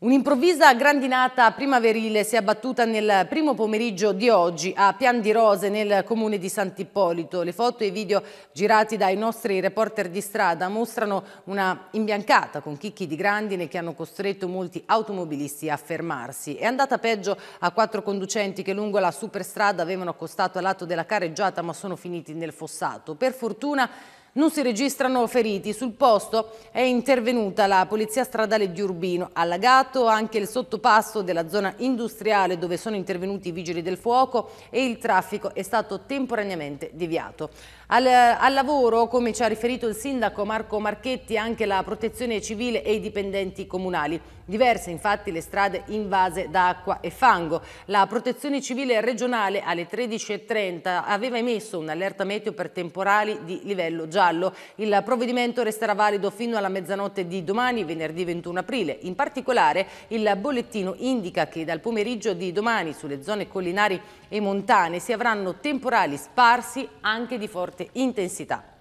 Un'improvvisa grandinata primaverile si è abbattuta nel primo pomeriggio di oggi a Pian di Rose nel comune di Sant'Ippolito. Le foto e i video girati dai nostri reporter di strada mostrano una imbiancata con chicchi di grandine che hanno costretto molti automobilisti a fermarsi. È andata peggio a quattro conducenti che lungo la superstrada avevano accostato al lato della carreggiata ma sono finiti nel fossato. Per fortuna non si registrano feriti. Sul posto è intervenuta la polizia stradale di Urbino. Allagato anche il sottopasso della zona industriale dove sono intervenuti i vigili del fuoco e il traffico è stato temporaneamente deviato. Al, al lavoro, come ci ha riferito il sindaco Marco Marchetti, anche la protezione civile e i dipendenti comunali. Diverse infatti le strade invase da acqua e fango. La protezione civile regionale alle 13.30 aveva emesso un'allerta meteo per temporali di livello giallo ballo. Il provvedimento resterà valido fino alla mezzanotte di domani, venerdì 21 aprile. In particolare il bollettino indica che dal pomeriggio di domani sulle zone collinari e montane si avranno temporali sparsi anche di forte intensità.